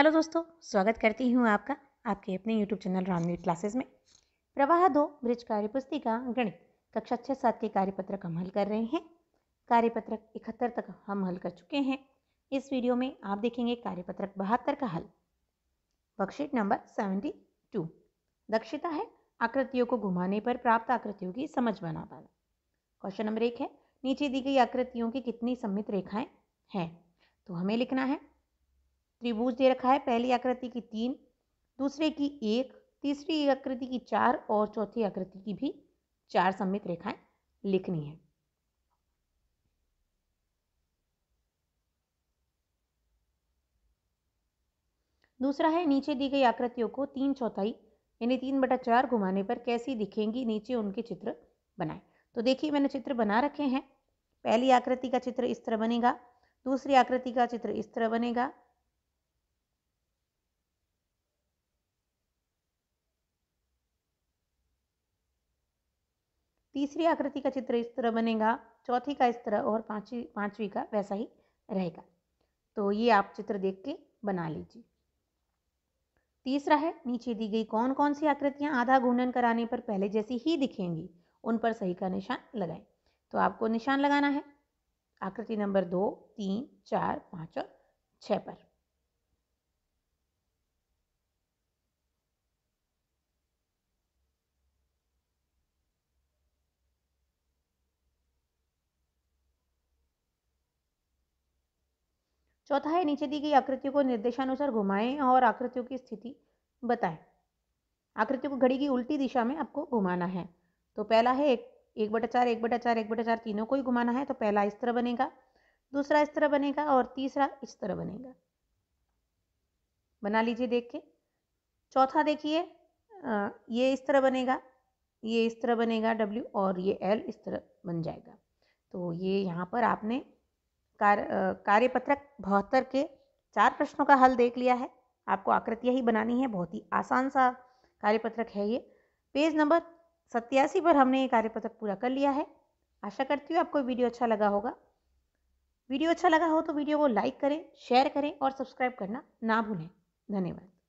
hello दोस्तों स्वागत करती हूँ आपका आपके अपने यूट्यूब चैनल रामवीर क्लासेस में प्रवाह दो ब्रिज कार्य पुस्तिका गणित कक्षा छः सात के कार्यपत्रक हम हल कर रहे हैं कार्यपत्रक इकहत्तर तक हम हल कर चुके हैं इस वीडियो में आप देखेंगे कार्यपत्रक बहत्तर का हल वर्कशीट नंबर सेवेंटी टू दक्षिता है आकृतियों को घुमाने पर प्राप्त आकृतियों की समझ बना पाना क्वेश्चन नंबर एक है नीचे दी गई आकृतियों की कितनी सम्मित रेखाएं हैं तो हमें लिखना है त्रिभुज दे रखा है पहली आकृति की तीन दूसरे की एक तीसरी आकृति की चार और चौथी आकृति की भी चार सम्मित रेखाएं लिखनी है दूसरा है नीचे दी गई आकृतियों को तीन चौथाई यानी तीन बटा चार घुमाने पर कैसी दिखेंगी नीचे उनके चित्र बनाएं तो देखिए मैंने चित्र बना रखे हैं पहली आकृति का चित्र इस तरह बनेगा दूसरी आकृति का चित्र इस तरह बनेगा तीसरी आकृति का चित्र इस तरह बनेगा चौथी का इस तरह और पांचवी पांचवी का वैसा ही रहेगा तो ये आप चित्र देख के बना लीजिए तीसरा है नीचे दी गई कौन कौन सी आकृतियां आधा घूर्णन कराने पर पहले जैसी ही दिखेंगी उन पर सही का निशान लगाएं तो आपको निशान लगाना है आकृति नंबर दो तीन चार पाँच और छः पर चौथा है नीचे दी गई आकृतियों को निर्देशानुसार घुमाएं और आकृतियों की स्थिति बताएं आकृतियों को घड़ी की उल्टी दिशा में आपको घुमाना है तो पहला है एक एक बटा चार एक बटा चार एक बटा चार तीनों को ही घुमाना है तो पहला इस तरह बनेगा दूसरा इस तरह बनेगा और तीसरा इस तरह बनेगा बना लीजिए देख के चौथा देखिए ये इस तरह बनेगा ये इस तरह बनेगा डब्ल्यू और ये एल इस तरह बन जाएगा तो ये यहाँ पर आपने कार्य कार्यपत्रक बहत्तर के चार प्रश्नों का हल देख लिया है आपको आकृतियाँ ही बनानी है बहुत ही आसान सा कार्यपत्रक है ये पेज नंबर सत्यासी पर हमने ये कार्यपत्रक पूरा कर लिया है आशा करती हूँ आपको वीडियो अच्छा लगा होगा वीडियो अच्छा लगा हो तो वीडियो को लाइक करें शेयर करें और सब्सक्राइब करना ना भूलें धन्यवाद